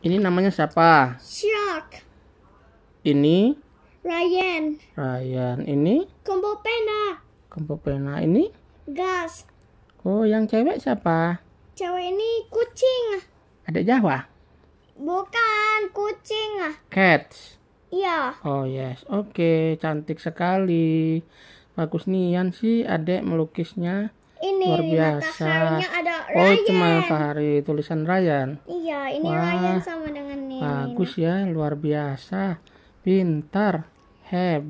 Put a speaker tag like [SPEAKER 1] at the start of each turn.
[SPEAKER 1] Ini namanya siapa?
[SPEAKER 2] Shark. Ini? Ryan.
[SPEAKER 1] Ryan. Ini?
[SPEAKER 2] Kumpul Pena.
[SPEAKER 1] Kumpul Pena. Ini? Gas. Oh, yang cewek siapa?
[SPEAKER 3] Cewek ini kucing. Ada Jawa? Bukan, kucing.
[SPEAKER 1] Cats. Iya. Oh, yes. Oke, okay. cantik sekali. Bagus nih, Yan sih adek melukisnya ini luar biasa ada oh, Ryan. oh cuma matahari tulisan Ryan
[SPEAKER 4] iya ini Wah, Ryan sama dengan ini bagus
[SPEAKER 1] ya luar biasa pintar
[SPEAKER 5] hebat